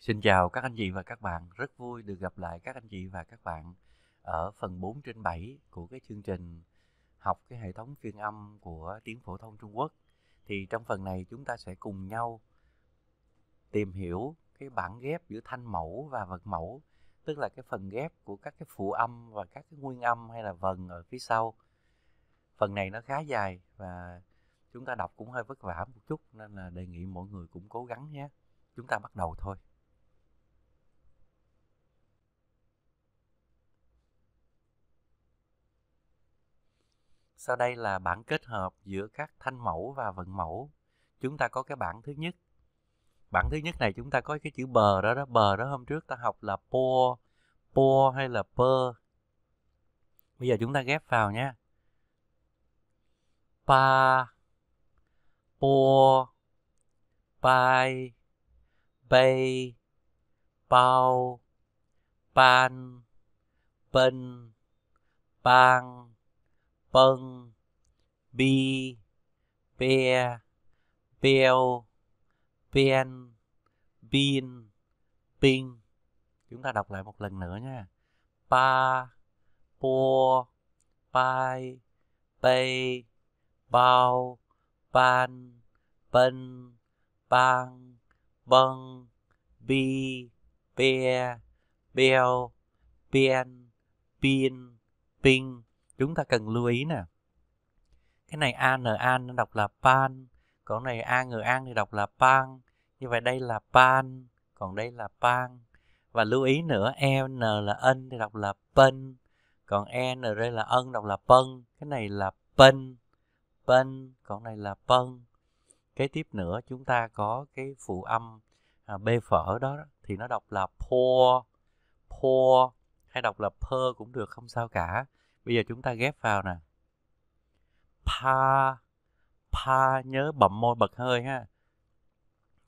Xin chào các anh chị và các bạn, rất vui được gặp lại các anh chị và các bạn ở phần 4 trên 7 của cái chương trình học cái hệ thống phiên âm của tiếng phổ thông Trung Quốc. Thì trong phần này chúng ta sẽ cùng nhau tìm hiểu cái bản ghép giữa thanh mẫu và vật mẫu, tức là cái phần ghép của các cái phụ âm và các cái nguyên âm hay là vần ở phía sau. Phần này nó khá dài và chúng ta đọc cũng hơi vất vả một chút nên là đề nghị mọi người cũng cố gắng nhé. Chúng ta bắt đầu thôi. Sau đây là bảng kết hợp giữa các thanh mẫu và vận mẫu. Chúng ta có cái bảng thứ nhất. Bảng thứ nhất này chúng ta có cái chữ bờ đó đó. Bờ đó hôm trước ta học là po, po hay là pơ. Bây giờ chúng ta ghép vào nha. Pa, po, bay, bay, pao, pan, pen, bang pâng, bi, pe, peo, pen, pin, pin. Chúng ta đọc lại một lần nữa nha. Pa, po, pai, pe, bao, pan, pen, pang, bâng, bi, pe, beo, pen, pin, ping chúng ta cần lưu ý nè cái này ANA nó đọc là pan còn này a an thì đọc là pan như vậy đây là pan còn đây là pan và lưu ý nữa e n là ân thì đọc là pen còn e n đây là ân đọc là pen cái này là pen pen còn này là pen kế tiếp nữa chúng ta có cái phụ âm à, b phở đó thì nó đọc là pour pour hay đọc là pơ cũng được không sao cả Bây giờ chúng ta ghép vào nè. Pa, pa nhớ bậm môi bật hơi ha.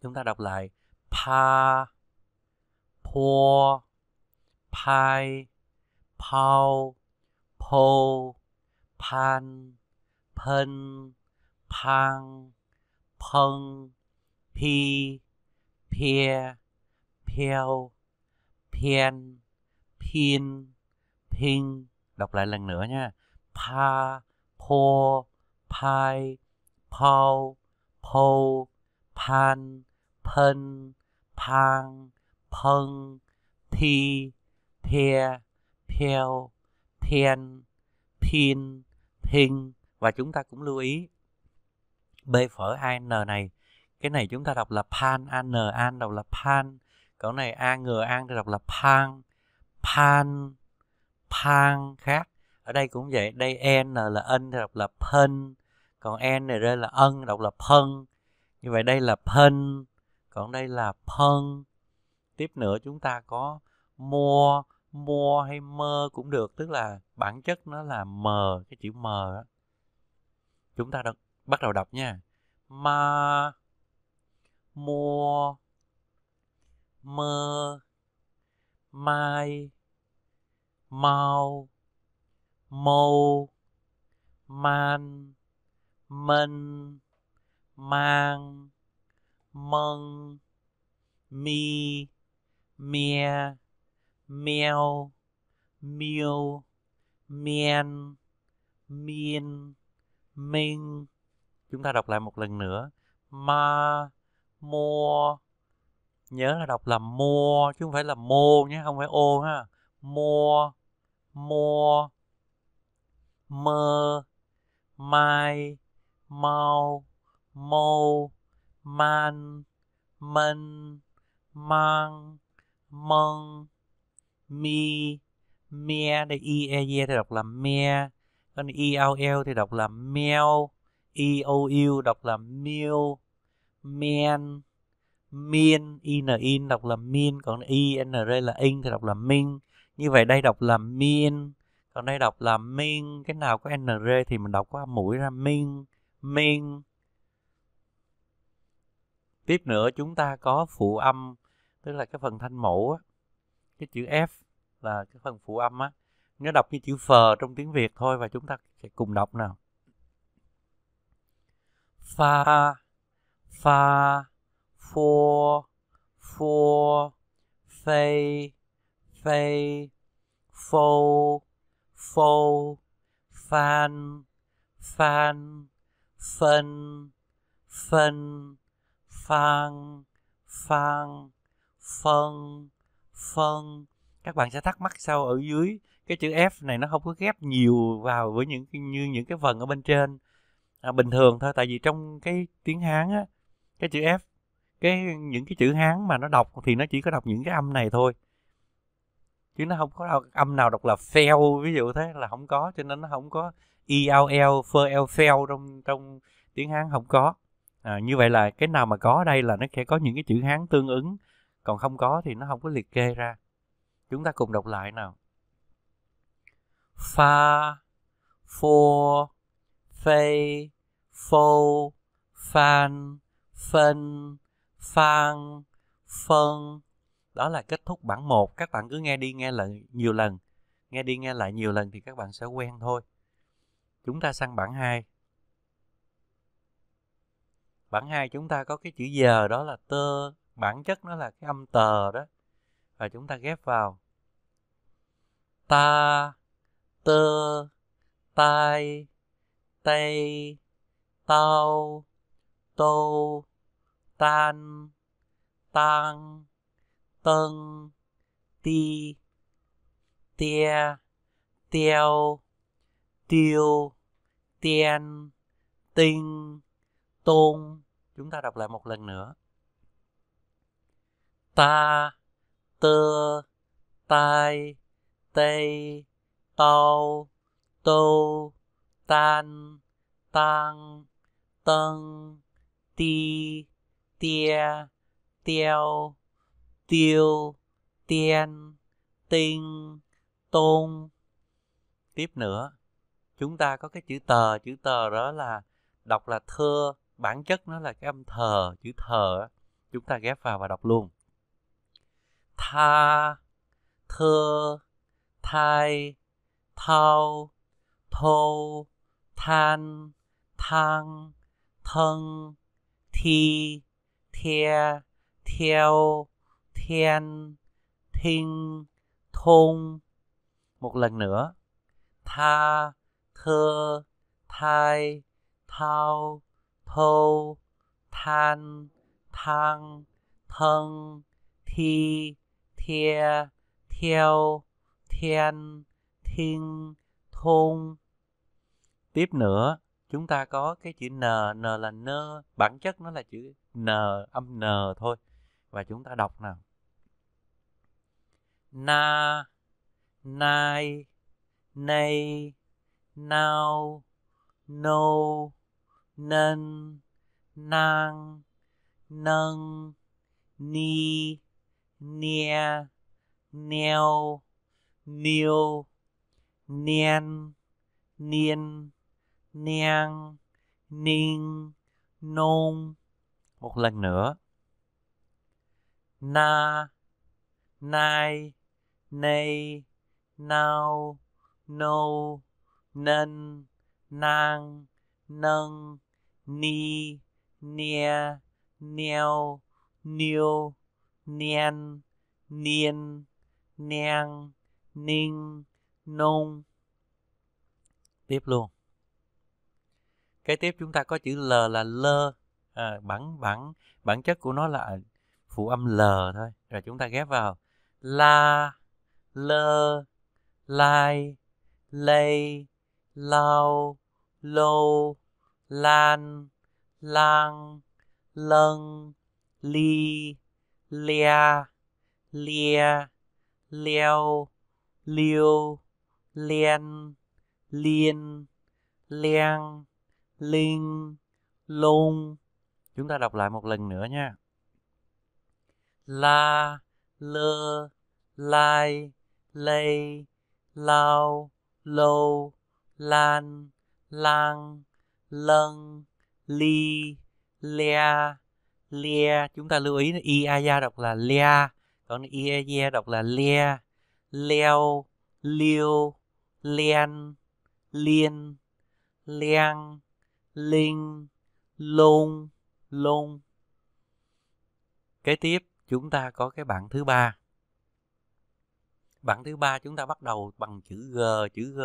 Chúng ta đọc lại. Pa, po, pai, pau po, pan, pen, pang, peng, pi, pia, piao, pien, pin, ping, Đọc lại lần nữa nha. Pa, po, pai, pau, po, pan, pen, pang, peng, thi, phe, pheo, thiên pin, ping và chúng ta cũng lưu ý b phở n này cái này chúng ta đọc là pan n an đọc là pan còn này a ngừa an thì đọc là pan pan pan khác ở đây cũng vậy đây n là ân đọc là pen còn n này đây là ân đọc là pen như vậy đây là pen còn đây là pen tiếp nữa chúng ta có mua mua hay mơ cũng được tức là bản chất nó là mờ cái chữ mờ chúng ta đọc, bắt đầu đọc nha ma mua mơ mai mau mâu man mân mang mân mi mia meo miêu mien miên minh chúng ta đọc lại một lần nữa ma mua nhớ là đọc là mua chứ không phải là mô nhé không phải ô ha mua more, mơ, mai, mau, mô, man, mân, mang, mân, mi, me, đây i, e, e thì đọc là me, còn i, o, l thì đọc là meo, i, o, u đọc là miêu, men, min, i n in đọc là min, còn i, n, r là in thì đọc là minh như vậy đây đọc là mean còn đây đọc là mean cái nào có nr thì mình đọc qua mũi ra mean mean tiếp nữa chúng ta có phụ âm tức là cái phần thanh mẫu á cái chữ f là cái phần phụ âm á nó đọc như chữ phờ trong tiếng việt thôi và chúng ta sẽ cùng đọc nào pha pha phô phô phê phê phô phô phan phan phân phân phan phan phân phân các bạn sẽ thắc mắc sao ở dưới cái chữ f này nó không có ghép nhiều vào với những như những cái phần ở bên trên à, bình thường thôi tại vì trong cái tiếng hán á cái chữ f cái những cái chữ hán mà nó đọc thì nó chỉ có đọc những cái âm này thôi chứ nó không có âm nào đọc là fail ví dụ thế là không có cho nên nó không có ELL, FEL, fail trong trong tiếng Hán không có. À, như vậy là cái nào mà có ở đây là nó sẽ có những cái chữ Hán tương ứng, còn không có thì nó không có liệt kê ra. Chúng ta cùng đọc lại nào. Fa, fo, fe, fo, fan, phân, phang, phân, đó là kết thúc bản 1 các bạn cứ nghe đi nghe lại nhiều lần nghe đi nghe lại nhiều lần thì các bạn sẽ quen thôi chúng ta sang bản 2 bản 2 chúng ta có cái chữ giờ đó là tơ bản chất nó là cái âm tờ đó và chúng ta ghép vào ta tơ tai tây tao tô tan tăng tân, ti, te teo, tiêu, tiên, tinh, tôn. Chúng ta đọc lại một lần nữa. Ta, tơ, tai, tây, tàu tô, tan, tăng, tân, ti, tia, teo, tiêu, tiên, tiên, tôn. Tiếp nữa, chúng ta có cái chữ tờ, chữ tờ đó là đọc là thơ, bản chất nó là cái âm thờ, chữ thờ. Chúng ta ghép vào và đọc luôn. Tha, thơ, thai, thao, thô, than, thang, thân, thi, the, theo, thiên thinh thôn một lần nữa tha thơ thai thao thâu than thang thân thi thia theo thiên thiên thôn tiếp nữa chúng ta có cái chữ n n là nơ bản chất nó là chữ n âm n thôi và chúng ta đọc nào na nai nay nao, no nân nang nâng ni nia neo niêu nien niên neng ninh nôn một lần nữa na nai nay, now, nô nân, nang, nâng, ni, nia, neo, niêu, nien, niên, neng, ninh, nung. Tiếp luôn. cái tiếp chúng ta có chữ L là lơ. À, bản bản bản chất của nó là phụ âm L thôi. Rồi chúng ta ghép vào la lơ, lai, lây, lao, lô, lan, lang, lâng, ly, lia, lia, leo, liêu, len, liên, leng, linh, lung. Chúng ta đọc lại một lần nữa nha. La, lơ, lai, lây, lao, lô, lan, lang, lân, li, lia, lia. Chúng ta lưu ý i a gia đọc là lia, còn i a gia đọc là lia, leo, liêu, len, liên, liang, linh, lôn, lôn. Kế tiếp chúng ta có cái bảng thứ ba Bản thứ ba chúng ta bắt đầu bằng chữ G, chữ G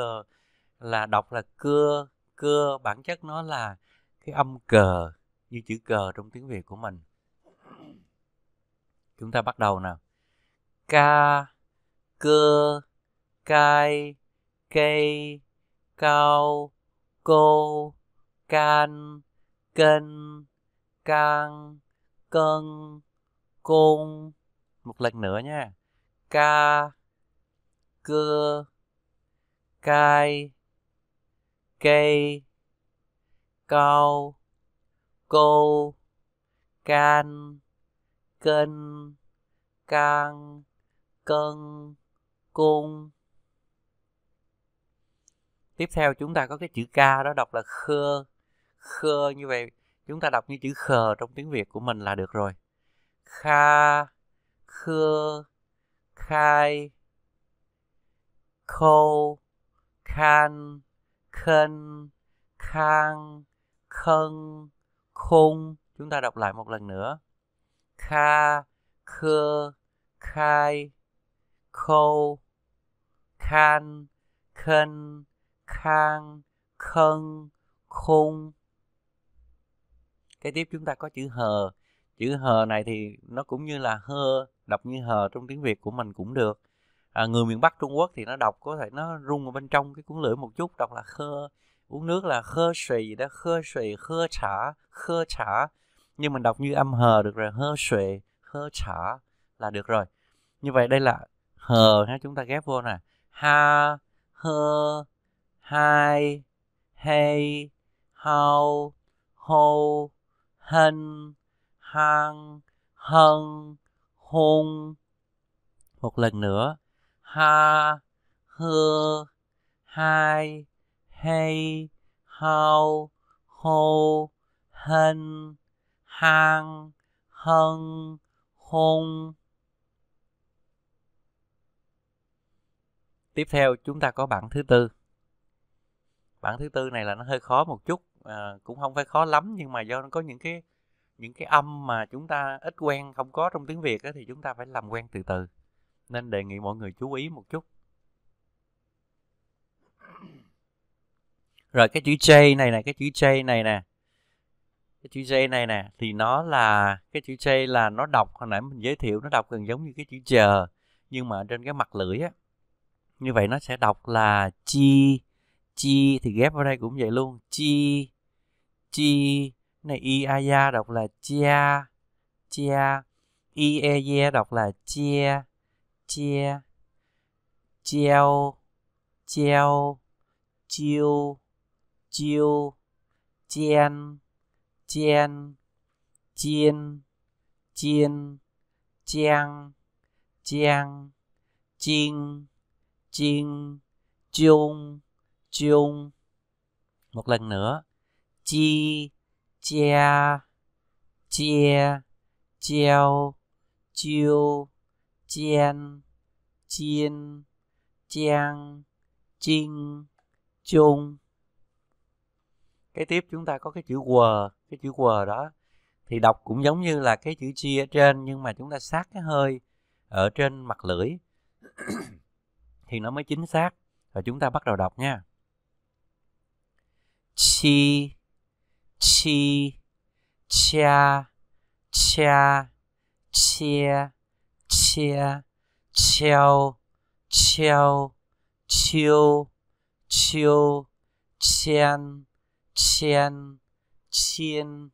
là đọc là cưa, cưa bản chất nó là cái âm cờ như chữ cờ trong tiếng Việt của mình. Chúng ta bắt đầu nào. Ca, cơ, cai, cây, cao, cô, can, kênh, can, cân, côn. Một lần nữa nha. Ca, cơ cai cây cao câu can cân can cân cung tiếp theo chúng ta có cái chữ k đó đọc là khơ khơ như vậy chúng ta đọc như chữ khờ trong tiếng việt của mình là được rồi kha khơ khai khô khan khân khang khân khung chúng ta đọc lại một lần nữa kha khơ khai khô khan khân khang khân khung cái tiếp chúng ta có chữ hờ chữ hờ này thì nó cũng như là hơ đọc như hờ trong tiếng việt của mình cũng được à, người miền Bắc Trung Quốc thì nó đọc có thể nó rung ở bên trong cái cuốn lưỡi một chút đọc là khơ uống nước là khơ xì gì đó khơ xì khơ chả khơ chả nhưng mình đọc như âm hờ được rồi hơ xuệ khơ chả là được rồi như vậy đây là hờ ha chúng ta ghép vô nè ha hơ hai hay hao hô hân hang hân hung một lần nữa ha hơ hai hay hao hô hân hang hân hung. tiếp theo chúng ta có bảng thứ tư bảng thứ tư này là nó hơi khó một chút à, cũng không phải khó lắm nhưng mà do nó có những cái những cái âm mà chúng ta ít quen không có trong tiếng việt á, thì chúng ta phải làm quen từ từ nên đề nghị mọi người chú ý một chút. Rồi cái chữ J này nè, cái chữ J này nè. Cái chữ J này nè thì nó là cái chữ J là nó đọc hồi nãy mình giới thiệu nó đọc gần giống như cái chữ chờ nhưng mà trên cái mặt lưỡi á. Như vậy nó sẽ đọc là chi chi thì ghép vào đây cũng vậy luôn, chi chi này i a ya đọc là chia chia i e ye đọc là chia chia treo treo chiêu chiêu chen chen chiên chiên chang chang chinh chinh chung chung một lần nữa chi chia chia treo chiêu chen chiên chang chinh chung cái tiếp chúng ta có cái chữ quờ cái chữ quờ đó thì đọc cũng giống như là cái chữ chia ở trên nhưng mà chúng ta sát cái hơi ở trên mặt lưỡi thì nó mới chính xác và chúng ta bắt đầu đọc nha chi chi cha cha chia chia treo treo chiêu chiêu chen chen chiên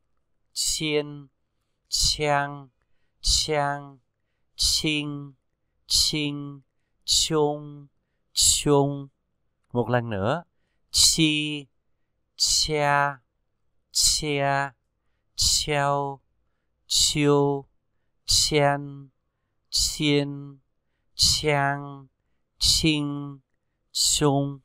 chiên chang chang chinh chinh chung chung một lần nữa chi cha chia chiao chiu chen chiên chang chinh chung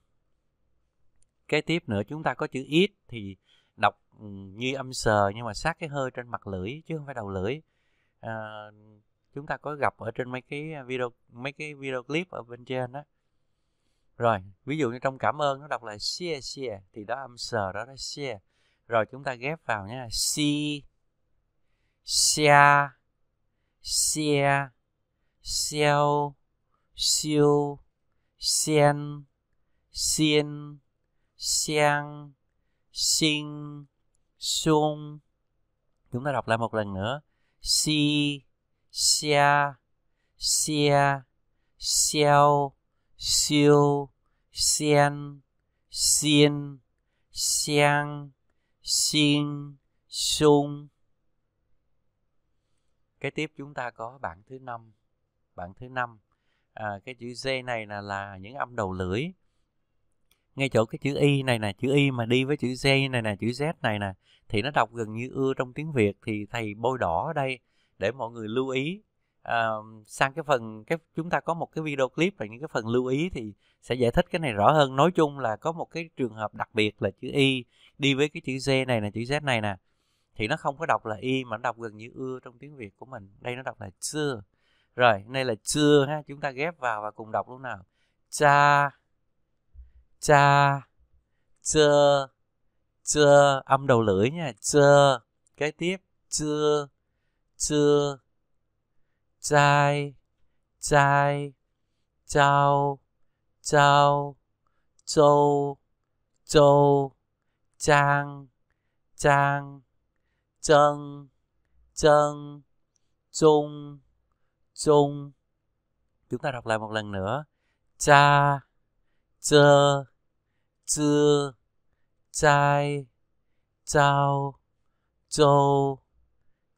kế tiếp nữa chúng ta có chữ ít thì đọc ừ, như âm sờ nhưng mà sát cái hơi trên mặt lưỡi chứ không phải đầu lưỡi à, chúng ta có gặp ở trên mấy cái video mấy cái video clip ở bên trên đó rồi ví dụ như trong cảm ơn nó đọc là xia xia thì đó âm sờ đó là xia rồi chúng ta ghép vào nhé si xia xia xiao siêu xiên xiên xiang xin xung chúng ta đọc lại một lần nữa si xia xia xiao siêu xiên xiên xiang xin xung cái tiếp chúng ta có bảng thứ năm bảng thứ năm à, cái chữ z này là là những âm đầu lưỡi ngay chỗ cái chữ y này nè chữ y mà đi với chữ z này nè chữ z này nè thì nó đọc gần như ưa trong tiếng việt thì thầy bôi đỏ ở đây để mọi người lưu ý à, sang cái phần cái chúng ta có một cái video clip và những cái phần lưu ý thì sẽ giải thích cái này rõ hơn nói chung là có một cái trường hợp đặc biệt là chữ y đi với cái chữ z này nè chữ z này nè thì nó không có đọc là y mà nó đọc gần như ưa trong tiếng việt của mình đây nó đọc là chưa rồi, đây là chưa ha, chúng ta ghép vào và cùng đọc lúc nào. Cha cha chơ chơ âm đầu lưỡi nha, chơ. Kế tiếp chưa chưa trai trai chao chao châu châu trang trang chân chân trung chung chúng ta đọc lại một lần nữa cha chơ chư trai trao châu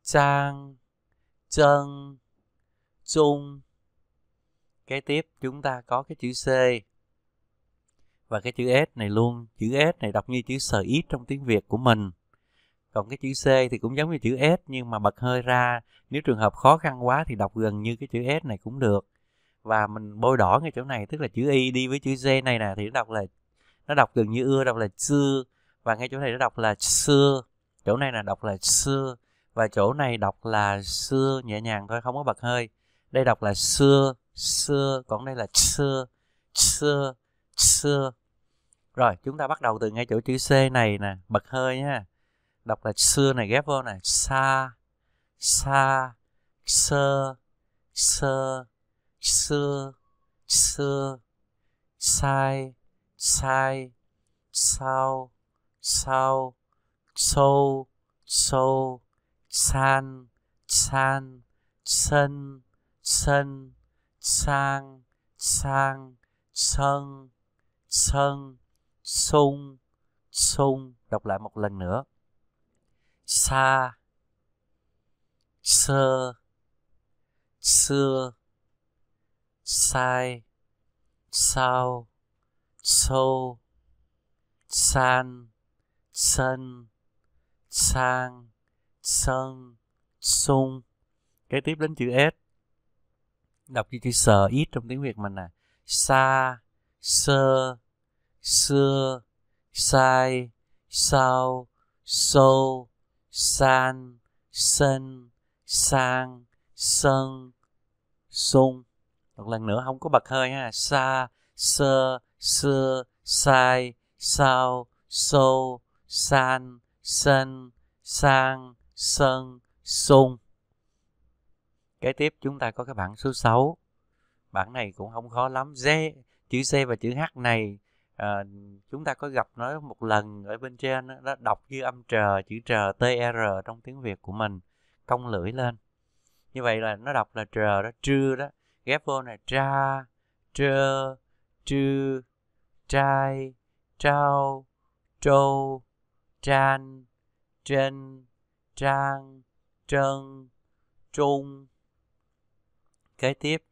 trang chân chung cái tiếp chúng ta có cái chữ c và cái chữ s này luôn chữ s này đọc như chữ s ít trong tiếng việt của mình còn cái chữ C thì cũng giống như chữ S nhưng mà bật hơi ra nếu trường hợp khó khăn quá thì đọc gần như cái chữ S này cũng được và mình bôi đỏ ngay chỗ này tức là chữ Y đi với chữ Z này nè thì nó đọc là nó đọc gần như ưa đọc là xưa và ngay chỗ này nó đọc là xưa chỗ này là đọc là xưa và chỗ này đọc là xưa nhẹ nhàng thôi không có bật hơi đây đọc là xưa xưa còn đây là xưa xưa xưa rồi chúng ta bắt đầu từ ngay chỗ chữ C này nè bật hơi nha đọc là xưa này ghép vô này sa sa sơ sơ xưa xưa sai sai sau sau sâu sâu san san sân sân sang sang sân sân sung sung đọc lại một lần nữa xa sơ xưa sai sau, sâu san sân sang sân sung kế tiếp đến chữ s đọc như chữ sờ ít trong tiếng việt mình nè xa sơ xưa sai sau, sâu san, sân, sang, sân, sung. Một lần nữa không có bật hơi ha. Sa, sơ, sơ, sai, sao, sâu, san, sân, sang, sân, sung. Kế tiếp chúng ta có cái bảng số 6. Bảng này cũng không khó lắm. Z, chữ C và chữ H này à, chúng ta có gặp nó một lần ở bên trên đó, nó đọc như âm trờ chữ trờ R trong tiếng việt của mình cong lưỡi lên như vậy là nó đọc là trờ đó trưa đó ghép vô này tra trơ trư trai trao trâu tran trên trang trân trung kế tiếp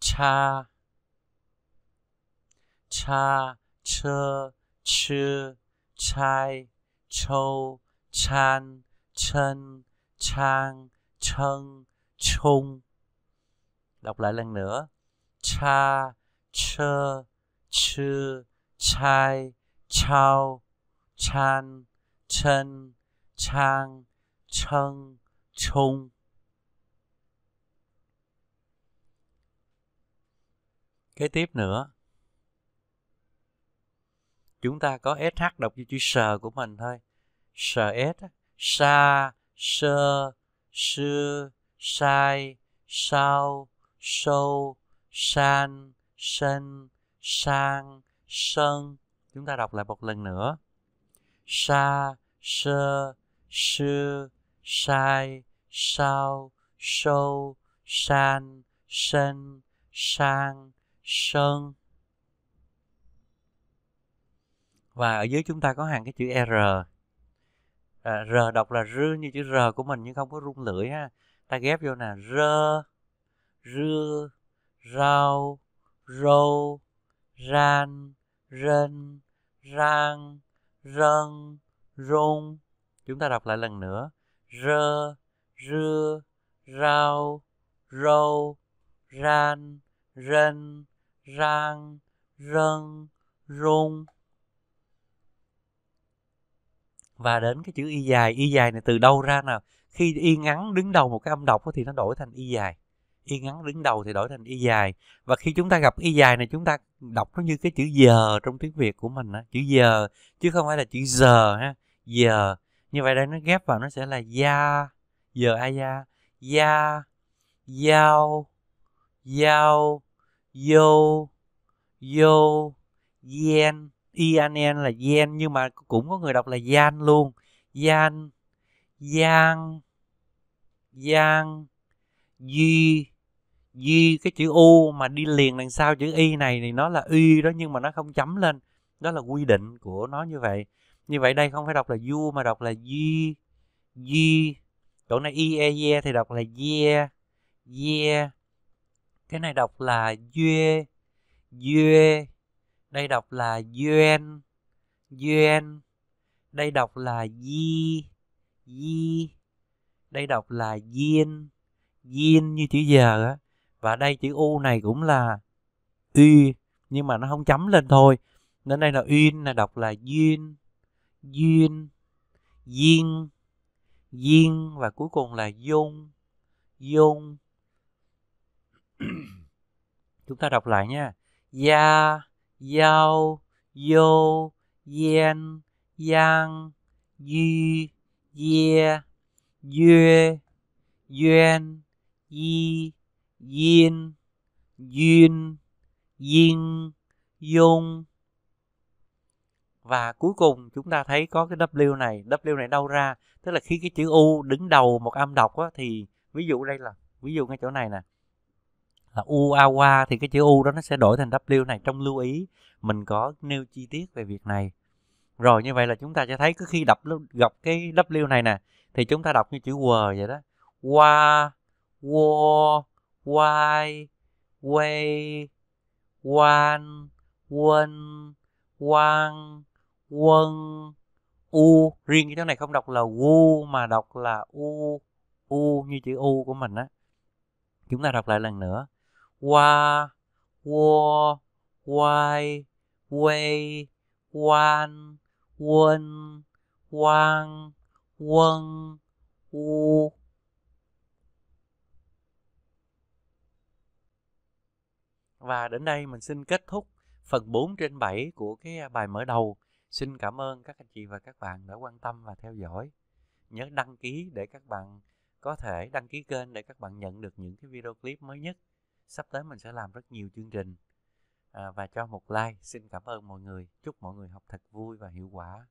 cha cha, chơ, chư, chai, châu, chan, chân, chang, chân, chung. Đọc lại lần nữa. Cha, chơ, chư, chai, chao, chan, chân, chang, chân, chung. Kế tiếp nữa chúng ta có sh đọc như chữ sờ của mình thôi sờ s sa sơ sư sai sau sâu san sân sang sơn chúng ta đọc lại một lần nữa sa sơ sư sai sau sâu san sân sang sơn và ở dưới chúng ta có hàng cái chữ r à, r đọc là r như chữ r của mình nhưng không có rung lưỡi ha ta ghép vô nè r r rau râu ran rên rang rân rung chúng ta đọc lại lần nữa r r rau râu ran rên rang rân rung và đến cái chữ y dài y dài này từ đâu ra nào khi y ngắn đứng đầu một cái âm đọc thì nó đổi thành y dài y ngắn đứng đầu thì đổi thành y dài và khi chúng ta gặp y dài này chúng ta đọc nó như cái chữ giờ trong tiếng việt của mình á chữ giờ chứ không phải là chữ giờ ha giờ như vậy đây nó ghép vào nó sẽ là gia giờ a gia gia giao giao vô vô yen IAN là yen nhưng mà cũng có người đọc là gian luôn. Gian, giang, giang, duy, duy cái chữ u mà đi liền đằng sau chữ y này thì nó là y đó nhưng mà nó không chấm lên. Đó là quy định của nó như vậy. Như vậy đây không phải đọc là du mà đọc là duy, duy. Chỗ này y e ye thì đọc là ye, ye. Cái này đọc là due, due đây đọc là duyên duyên đây đọc là di di đây đọc là diên diên như chữ giờ á và đây chữ u này cũng là y nhưng mà nó không chấm lên thôi nên đây là in là đọc là duyên duyên diên diên và cuối cùng là dung dung chúng ta đọc lại nha gia yeah giao, vô, gian, giang, duy, dê, duê, duyên, di, diên, duyên, diên, dung. Và cuối cùng chúng ta thấy có cái W này, W này đâu ra? Tức là khi cái chữ U đứng đầu một âm đọc á, thì ví dụ đây là, ví dụ ngay chỗ này nè là uawa thì cái chữ u đó nó sẽ đổi thành w này trong lưu ý mình có nêu chi tiết về việc này rồi như vậy là chúng ta sẽ thấy cứ khi đọc gặp cái w này nè thì chúng ta đọc như chữ w vậy đó wa wo why way one one one quân u riêng cái chỗ này không đọc là wu mà đọc là u u như chữ u của mình á chúng ta đọc lại lần nữa wa, wo, wai, wei, wan, wen, wang, wen, u. Và đến đây mình xin kết thúc phần 4 trên 7 của cái à, bài mở đầu. Xin cảm ơn các anh chị và các bạn đã quan tâm và theo dõi. Nhớ đăng ký để các bạn có thể đăng ký kênh để các bạn nhận được những cái video clip mới nhất sắp tới mình sẽ làm rất nhiều chương trình à, và cho một like xin cảm ơn mọi người chúc mọi người học thật vui và hiệu quả